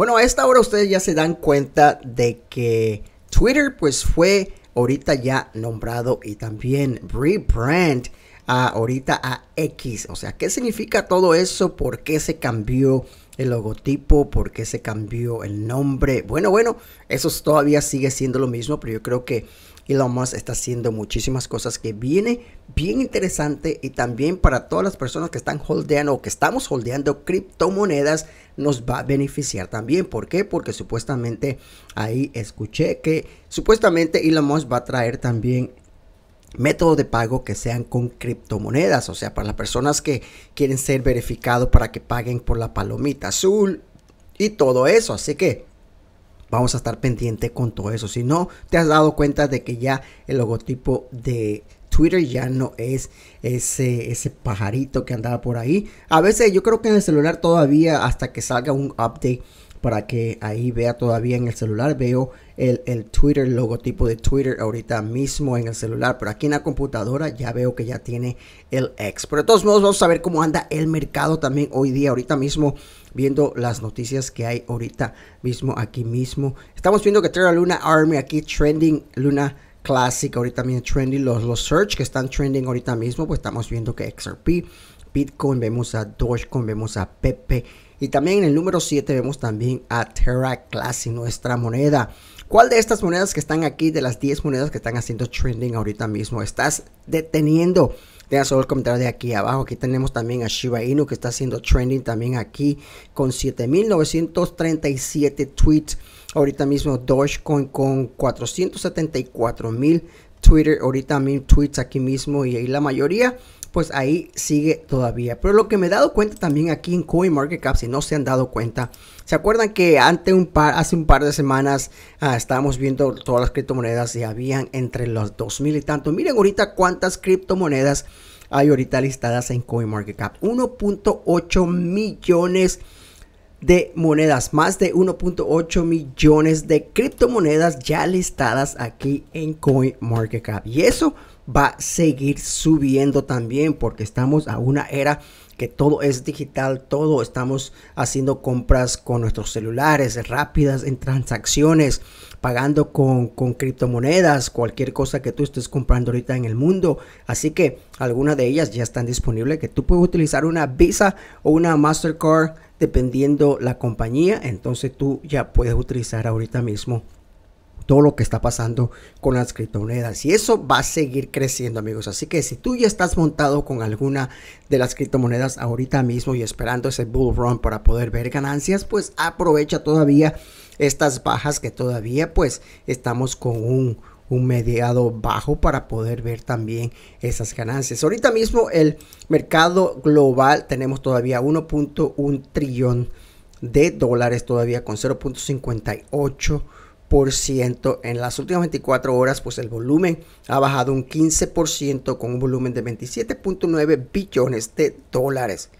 Bueno, a esta hora ustedes ya se dan cuenta de que Twitter pues fue ahorita ya nombrado y también rebrand ahorita a X. O sea, ¿qué significa todo eso? ¿Por qué se cambió el logotipo? ¿Por qué se cambió el nombre? Bueno, bueno, eso todavía sigue siendo lo mismo, pero yo creo que Elon Musk está haciendo muchísimas cosas que viene bien interesante y también para todas las personas que están holdeando o que estamos holdeando criptomonedas nos va a beneficiar también. ¿Por qué? Porque supuestamente ahí escuché que supuestamente Elon Musk va a traer también método de pago que sean con criptomonedas, o sea, para las personas que quieren ser verificados para que paguen por la palomita azul y todo eso. Así que vamos a estar pendiente con todo eso. Si no te has dado cuenta de que ya el logotipo de Twitter ya no es ese, ese pajarito que andaba por ahí. A veces yo creo que en el celular todavía hasta que salga un update para que ahí vea todavía en el celular veo el, Twitter, el logotipo de Twitter ahorita mismo en el celular, pero aquí en la computadora ya veo que ya tiene el X. Pero de todos modos vamos a ver cómo anda el mercado también hoy día, ahorita mismo viendo las noticias que hay ahorita mismo aquí mismo. Estamos viendo que Terra Luna Army aquí trending Luna Classic, ahorita también trending los, los search que están trending ahorita mismo, pues estamos viendo que XRP, Bitcoin, vemos a Dogecoin, vemos a Pepe y también en el número 7 vemos también a Terra Classic, nuestra moneda. ¿Cuál de estas monedas que están aquí, de las 10 monedas que están haciendo trending ahorita mismo, estás deteniendo? Deja solo el comentario de aquí abajo. Aquí tenemos también a Shiba Inu que está haciendo trending también aquí con 7.937 tweets. Ahorita mismo Dogecoin con 474.000 Twitter. Ahorita mil tweets aquí mismo y ahí la mayoría pues ahí sigue todavía. Pero lo que me he dado cuenta también aquí en CoinMarketCap, si no se han dado cuenta, ¿se acuerdan que ante hace un par de semanas ah, estábamos viendo todas las criptomonedas y habían entre los 2000 y tanto? Miren ahorita cuántas criptomonedas hay ahorita listadas en CoinMarketCap. 1.8 millones de de monedas, más de 1.8 millones de criptomonedas ya listadas aquí en CoinMarketCap. Y eso va a seguir subiendo también porque estamos a una era que todo es digital, todo estamos haciendo compras con nuestros celulares, rápidas en transacciones, pagando con, con criptomonedas, cualquier cosa que tú estés comprando ahorita en el mundo. Así que algunas de ellas ya están disponibles, que tú puedes utilizar una Visa o una Mastercard dependiendo la compañía, entonces tú ya puedes utilizar ahorita mismo todo lo que está pasando con las criptomonedas y eso va a seguir creciendo amigos así que si tú ya estás montado con alguna de las criptomonedas ahorita mismo y esperando ese bull run para poder ver ganancias pues aprovecha todavía estas bajas que todavía pues estamos con un un mediado bajo para poder ver también esas ganancias. Ahorita mismo el mercado global tenemos todavía 1.1 trillón de dólares todavía con 0.58 en las últimas 24 horas, pues el volumen ha bajado un 15% con un volumen de 27.9 billones de dólares.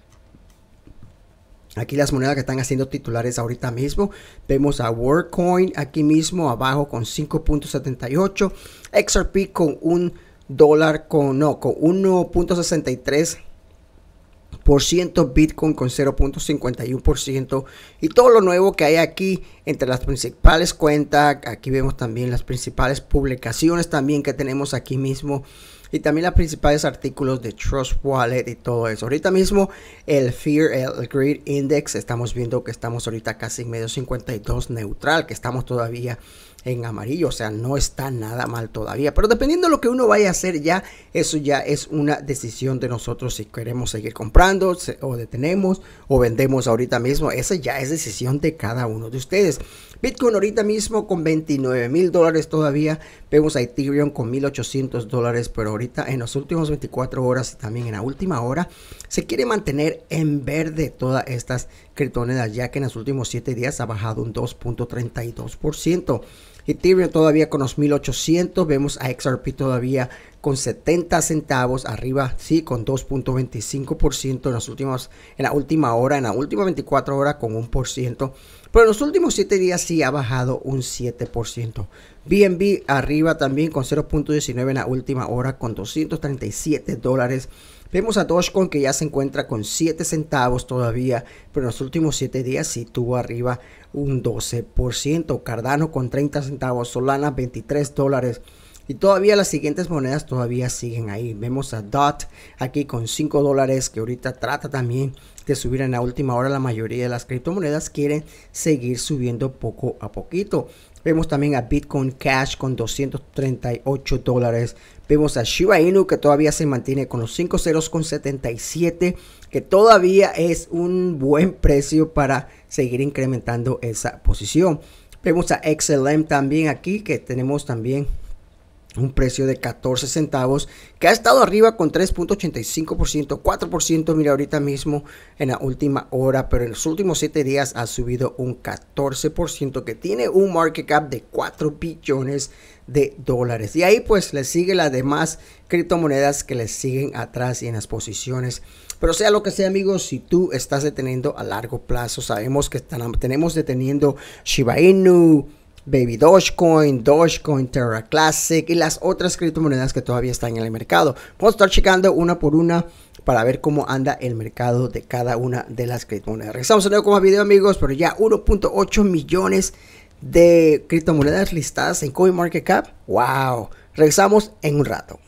Aquí las monedas que están haciendo titulares ahorita mismo. Vemos a Wordcoin aquí mismo abajo con 5.78. XRP con un dólar con, no, con 1.63%. Bitcoin con 0.51% y todo lo nuevo que hay aquí entre las principales cuentas aquí vemos también las principales publicaciones también que tenemos aquí mismo y también los principales artículos de Trust Wallet y todo eso. Ahorita mismo el Fear, el Greed Index, estamos viendo que estamos ahorita casi en medio 52 neutral, que estamos todavía en amarillo, o sea, no está nada mal todavía. Pero dependiendo de lo que uno vaya a hacer ya, eso ya es una decisión de nosotros si queremos seguir comprando o detenemos o vendemos ahorita mismo. Esa ya es decisión de cada uno de ustedes. Bitcoin ahorita mismo con 29 mil dólares todavía. Vemos a Ethereum con 1800 dólares, pero ahorita ahorita en las últimas 24 horas y también en la última hora, se quiere mantener en verde todas estas criptomonedas, ya que en los últimos 7 días ha bajado un 2.32%. Y Ethereum todavía con los 1800, vemos a XRP todavía con 70 centavos arriba, sí, con 2.25% en en la última hora, en la última 24 horas con 1%. Pero en los últimos 7 días sí ha bajado un 7%. BNB arriba también con 0.19 en la última hora con 237 dólares. Vemos a Dogecoin que ya se encuentra con 7 centavos todavía, pero en los últimos 7 días sí tuvo arriba un 12%. Cardano con 30 centavos, Solana 23 dólares. Y todavía las siguientes monedas todavía siguen ahí. Vemos a DOT aquí con 5 dólares que ahorita trata también de subir en la última hora. La mayoría de las criptomonedas quieren seguir subiendo poco a poquito. Vemos también a Bitcoin Cash con 238 dólares. Vemos a Shiba Inu que todavía se mantiene con los 5 ceros con 77, que todavía es un buen precio para seguir incrementando esa posición. Vemos a XLM también aquí, que tenemos también un precio de 14 centavos que ha estado arriba con 3.85%, 4%, mira ahorita mismo en la última hora, pero en los últimos 7 días ha subido un 14% que tiene un market cap de 4 billones de dólares. Y ahí pues le sigue las demás criptomonedas que le siguen atrás y en las posiciones. Pero sea lo que sea amigos, si tú estás deteniendo a largo plazo, sabemos que tenemos deteniendo Shiba Inu, Baby Dogecoin, Dogecoin, Terra Classic y las otras criptomonedas que todavía están en el mercado. Vamos a estar checando una por una para ver cómo anda el mercado de cada una de las criptomonedas. Regresamos a nuevo con más video amigos, pero ya 1.8 millones de criptomonedas listadas en CoinMarketCap. ¡Wow! Regresamos en un rato.